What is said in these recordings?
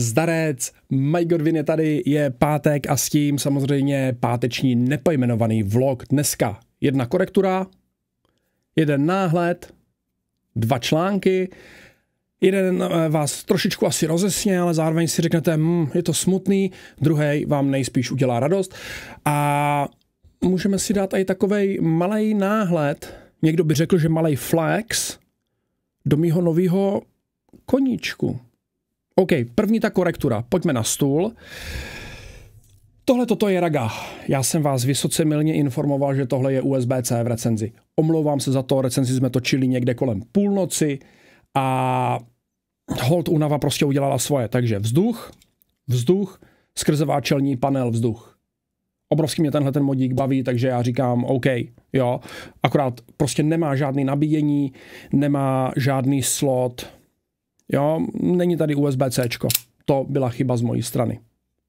Zdarec, My Godwin je tady, je pátek a s tím samozřejmě páteční nepojmenovaný vlog dneska. Jedna korektura, jeden náhled, dva články, Jeden eh, vás trošičku asi rozesně, ale zároveň si řeknete, hm, je to smutný, druhý vám nejspíš udělá radost. A můžeme si dát i takový malý náhled, někdo by řekl, že malý flex, do mýho nového koníčku. OK, první ta korektura. Pojďme na stůl. Tohle toto je raga. Já jsem vás vysoce milně informoval, že tohle je USB-C v recenzi. Omlouvám se za to, recenzi jsme točili někde kolem půlnoci a hold unava prostě udělala svoje. Takže vzduch, vzduch, skrze váčelní panel vzduch. Obrovský mě tenhle ten modík baví, takže já říkám OK, jo. Akorát prostě nemá žádný nabíjení, nemá žádný slot, Jo, není tady USB-C. To byla chyba z mojí strany.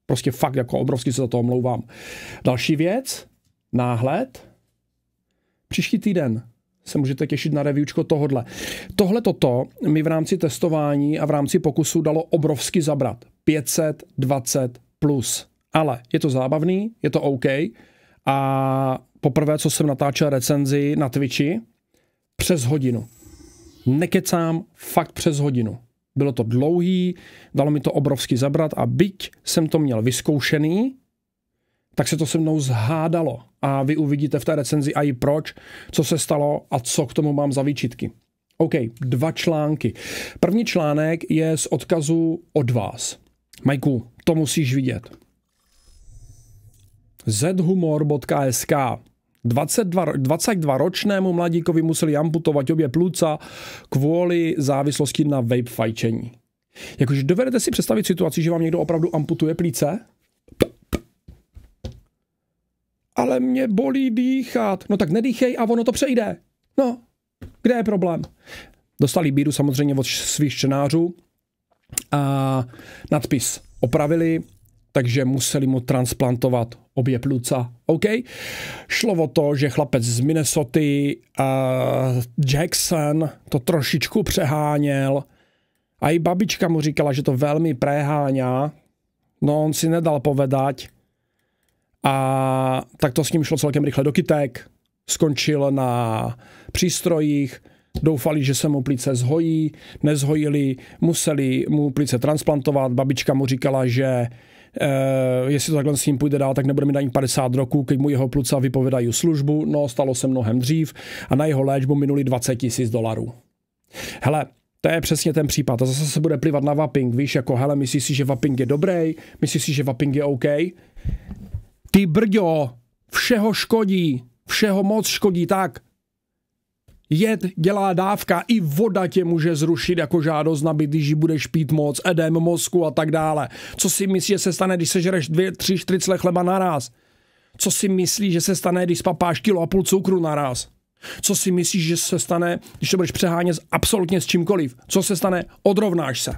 Prostě fakt jako obrovsky se za to omlouvám. Další věc, náhled. Příští týden se můžete těšit na reviewčko tohodle. Tohle toto mi v rámci testování a v rámci pokusu dalo obrovsky zabrat. 520 plus. Ale je to zábavný, je to OK. A poprvé, co jsem natáčel recenzi na Twitchi, přes hodinu. Nekecám, fakt přes hodinu. Bylo to dlouhý, dalo mi to obrovsky zabrat a byť jsem to měl vyzkoušený, tak se to se mnou zhádalo. A vy uvidíte v té recenzi a i proč, co se stalo a co k tomu mám za výčitky. OK, dva články. První článek je z odkazu od vás. Majku, to musíš vidět. zhumor.sk 22, 22-ročnému mladíkovi museli amputovat obě pluca kvůli závislosti na vape fajčení. Jakože dovedete si představit situaci, že vám někdo opravdu amputuje plíce? Ale mě bolí dýchat. No tak nedýchej a ono to přejde. No, kde je problém? Dostali bíru samozřejmě od svých čtenářů a nadpis opravili takže museli mu transplantovat obě pluca. OK? Šlo o to, že chlapec z Minnesota, uh, Jackson, to trošičku přeháněl. A i babička mu říkala, že to velmi preháňá. No on si nedal povedať. A tak to s ním šlo celkem rychle do kytek. Skončil na přístrojích, doufali, že se mu plíce zhojí, nezhojili, museli mu plíce transplantovat. Babička mu říkala, že Uh, jestli to takhle s ním půjde dál, tak nebude mi na 50 roků, když mu jeho pluca vypovedají službu, no stalo se mnohem dřív a na jeho léčbu minuli 20 tisíc dolarů. Hele, to je přesně ten případ. A zase se bude plivat na vaping, víš, jako hele, myslíš si, že vaping je dobrý, myslíš si, že vaping je OK? Ty brďo, všeho škodí, všeho moc škodí, tak, jed dělá dávka, i voda tě může zrušit jako žádost na když ji budeš pít moc, edem mozku a tak dále. Co si myslíš, že se stane, když sežereš dvě, tři štricle chleba naraz? Co si myslíš, že se stane, když spapáš kilo a půl cukru naraz? Co si myslíš, že se stane, když to budeš přehánět absolutně s čímkoliv? Co se stane? Odrovnáš se.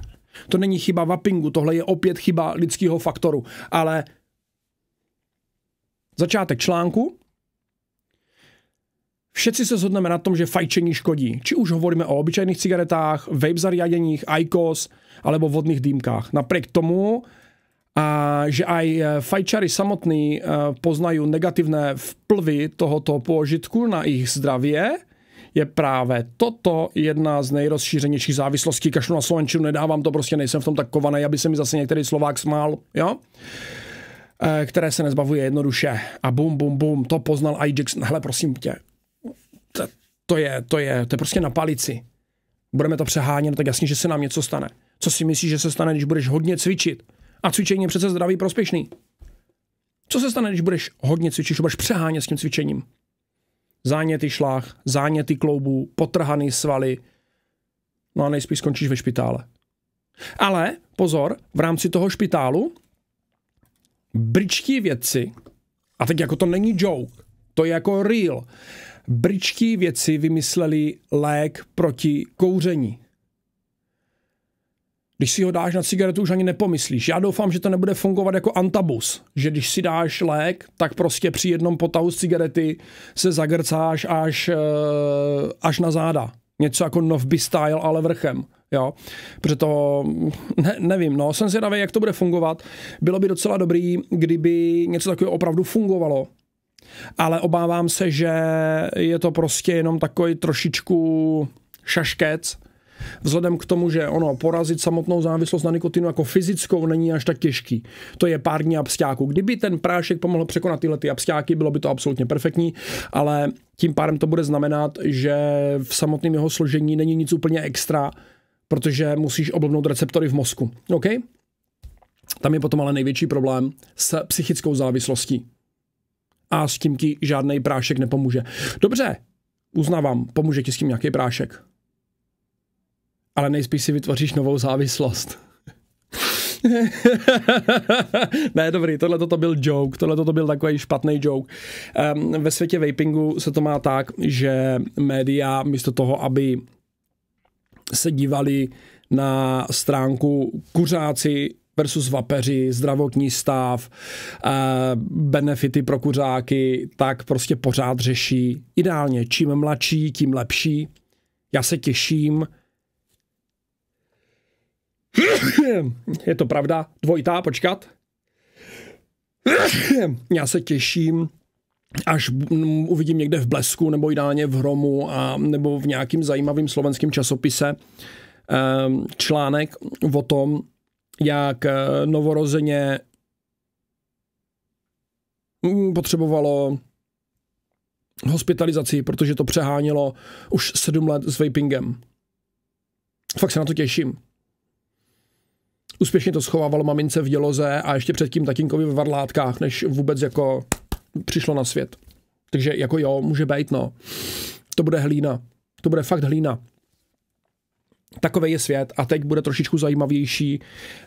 To není chyba vapingu, tohle je opět chyba lidského faktoru, ale začátek článku, Všetci se shodneme na tom, že fajčení škodí. Či už hovoríme o obyčejných cigaretách, vape zariadeních, IQOS alebo vodných dýmkách. Napriek tomu, a že aj e, fajčary samotní e, poznají negativné vplyvy tohoto požitku na jejich zdravě, je právě toto jedna z nejrozšířenějších závislostí. Kašlu na Slovenčinu nedávám to, prostě nejsem v tom tak kovaný, aby se mi zase některý Slovák smál, jo? E, které se nezbavuje jednoduše. A bum, bum, bum, to poznal i Jackson. Hele, prosím tě, to, to, je, to je, to je prostě na palici. Budeme to přehánět, no tak jasně, že se nám něco stane. Co si myslíš, že se stane, když budeš hodně cvičit? A cvičení je přece zdravý, prospěšný. Co se stane, když budeš hodně cvičit, budeš přehánět s tím cvičením? Záněty šlách, záněty kloubů, potrhaný svaly. No a nejspíš skončíš ve špitále. Ale pozor, v rámci toho špitálu bričtí vědci, a teď jako to není joke, to je jako real, Bričtí věci vymysleli lék proti kouření. Když si ho dáš na cigaretu, už ani nepomyslíš. Já doufám, že to nebude fungovat jako antabus, že když si dáš lék, tak prostě při jednom potahu z cigarety se zagrcáš až, eh, až na záda. Něco jako Novby style, ale vrchem. Jo, protože to, ne, nevím, no, jsem zvědavý, jak to bude fungovat. Bylo by docela dobrý, kdyby něco takového opravdu fungovalo ale obávám se, že je to prostě jenom takový trošičku šaškec, Vzhledem k tomu, že ono porazit samotnou závislost na nikotinu jako fyzickou není až tak těžký. To je pár dní absťáku. Kdyby ten prášek pomohl překonat tyhle ty abstáky, bylo by to absolutně perfektní, ale tím pádem to bude znamenat, že v samotném jeho složení není nic úplně extra, protože musíš oblbnout receptory v mozku. OK? Tam je potom ale největší problém s psychickou závislostí a s tím ti žádný prášek nepomůže. Dobře, uznávám, pomůže ti s tím nějaký prášek. Ale nejspíš si vytvoříš novou závislost. ne, dobrý, tohle to byl joke, tohle to byl takový špatný joke. Um, ve světě vapingu se to má tak, že média místo toho, aby se dívali na stránku kuřáci versus vapeři, zdravotní stav, eh, benefity pro kuřáky, tak prostě pořád řeší. Ideálně, čím mladší, tím lepší. Já se těším. Je to pravda? Dvojitá, počkat. Já se těším, až uvidím někde v Blesku nebo ideálně v Hromu a nebo v nějakým zajímavým slovenském časopise eh, článek o tom, jak eh, novorozeně mm, potřebovalo hospitalizaci, protože to přehánělo už sedm let s vapingem. Fakt se na to těším. Úspěšně to schovávalo mamince v děloze a ještě předtím tatínkovi ve varlátkách, než vůbec jako přišlo na svět. Takže jako jo, může být, no. To bude hlína. To bude fakt hlína. Takový je svět a teď bude trošičku zajímavější.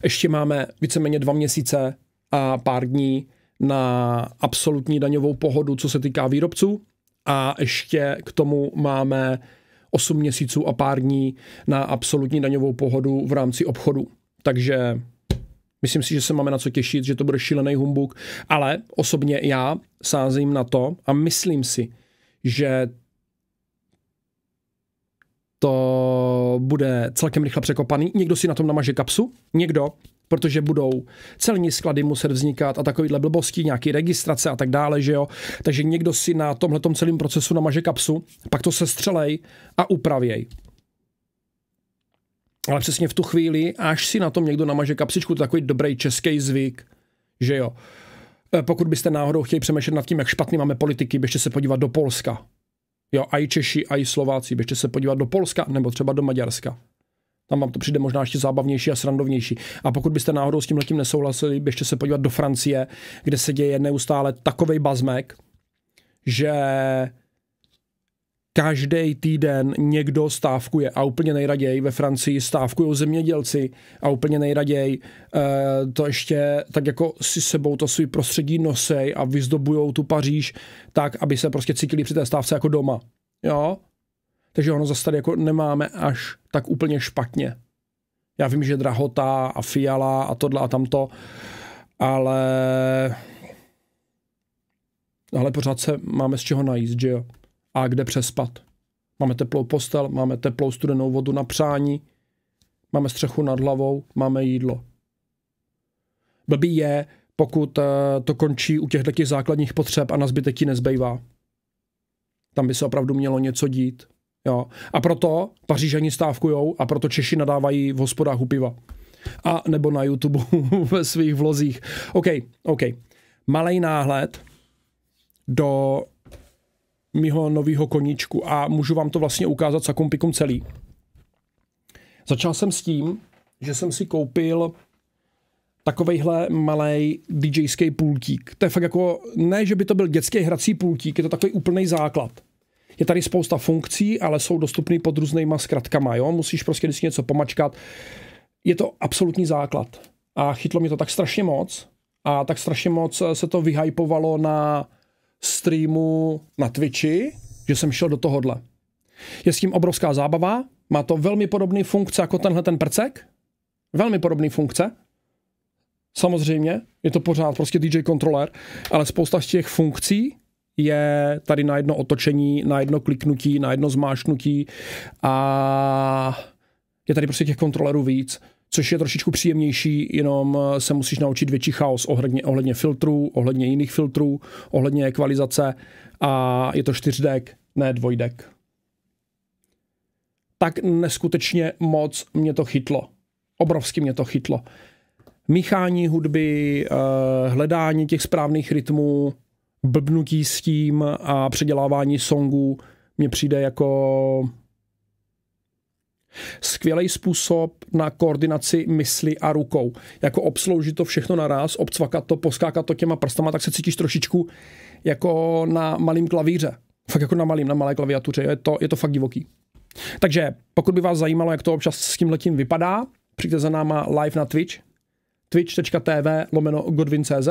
Ještě máme víceméně dva měsíce a pár dní na absolutní daňovou pohodu, co se týká výrobců. A ještě k tomu máme 8 měsíců a pár dní na absolutní daňovou pohodu v rámci obchodu. Takže myslím si, že se máme na co těšit, že to bude šílený humbuk, ale osobně já sázím na to a myslím si, že to bude celkem rychle překopaný. Někdo si na tom namaže kapsu, někdo, protože budou celní sklady muset vznikat a takovýhle blbosti, nějaký registrace a tak dále, že jo. Takže někdo si na tomhle celém procesu namaže kapsu, pak to se střelej a upravěj. Ale přesně v tu chvíli, až si na tom někdo namaže kapsičku, to je takový dobrý český zvyk, že jo. E, pokud byste náhodou chtěli přemýšlet nad tím, jak špatný máme politiky, běžte se podívat do Polska. Jo, a i Češi, a i Slováci. Běžte se podívat do Polska nebo třeba do Maďarska. Tam vám to přijde možná ještě zábavnější a srandovnější. A pokud byste náhodou s tím letím nesouhlasili, běžte se podívat do Francie, kde se děje neustále takový bazmek, že každý týden někdo stávkuje a úplně nejraději ve Francii stávkují zemědělci a úplně nejraději e, to ještě tak jako si sebou to svý prostředí nosej a vyzdobujou tu Paříž tak, aby se prostě cítili při té stávce jako doma. Jo? Takže ono zase tady jako nemáme až tak úplně špatně. Já vím, že drahota a fiala a tohle a tamto, ale ale pořád se máme z čeho najíst, že jo? a kde přespat. Máme teplou postel, máme teplou studenou vodu na přání, máme střechu nad hlavou, máme jídlo. Blbý je, pokud eh, to končí u těchto těch základních potřeb a na zbytek ti nezbejvá. Tam by se opravdu mělo něco dít. Jo. A proto Pařížani stávkujou a proto Češi nadávají v hospodách u piva. A nebo na YouTube ve svých vlozích. OK, OK. Malej náhled do mýho nového koníčku a můžu vám to vlastně ukázat za kompikum celý. Začal jsem s tím, že jsem si koupil takovejhle malý DJský pultík. To je fakt jako, ne, že by to byl dětský hrací pultík, je to takový úplný základ. Je tady spousta funkcí, ale jsou dostupný pod různýma zkratkama, jo? Musíš prostě vždycky něco pomačkat. Je to absolutní základ. A chytlo mě to tak strašně moc a tak strašně moc se to vyhypovalo na streamu na Twitchi, že jsem šel do tohohle. Je s tím obrovská zábava, má to velmi podobný funkce jako tenhle ten prcek, velmi podobný funkce, samozřejmě, je to pořád prostě DJ kontroler, ale spousta z těch funkcí je tady na jedno otočení, na jedno kliknutí, na jedno zmášnutí a je tady prostě těch kontrolerů víc což je trošičku příjemnější, jenom eh, se musíš naučit větší chaos ohledně, ohledně filtrů, ohledně jiných filtrů, ohledně ekvalizace a je to čtyřdek, ne dvojdek. Tak neskutečně moc mě to chytlo. Obrovsky mě to chytlo. Míchání hudby, eh, hledání těch správných rytmů, blbnutí s tím a předělávání songů mě přijde jako Skvělý způsob na koordinaci mysli a rukou. Jako obsloužit to všechno naraz, obcvakat to, poskákat to těma prstama, tak se cítíš trošičku jako na malém klavíře. Fakt jako na malém, na malé klaviatuře. Je to, je to fakt divoký. Takže pokud by vás zajímalo, jak to občas s tím letím vypadá, přijďte za náma live na Twitch, twitch.tv lomeno godwin.cz.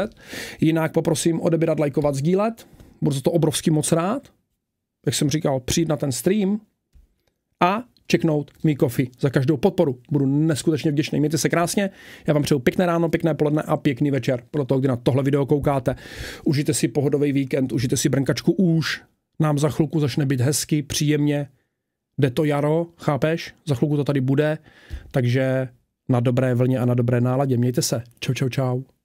Jinak poprosím odebírat, lajkovat, sdílet. Budu za to obrovský moc rád. Jak jsem říkal, přijít na ten stream a čeknout mý kofi za každou podporu. Budu neskutečně vděčný. Mějte se krásně. Já vám přeju pěkné ráno, pěkné poledne a pěkný večer. Pro to, kdy na tohle video koukáte. Užijte si pohodový víkend, užijte si brnkačku už. Nám za chvilku začne být hezky, příjemně. Jde to jaro, chápeš? Za chvilku to tady bude. Takže na dobré vlně a na dobré náladě. Mějte se. Čau, čau, čau.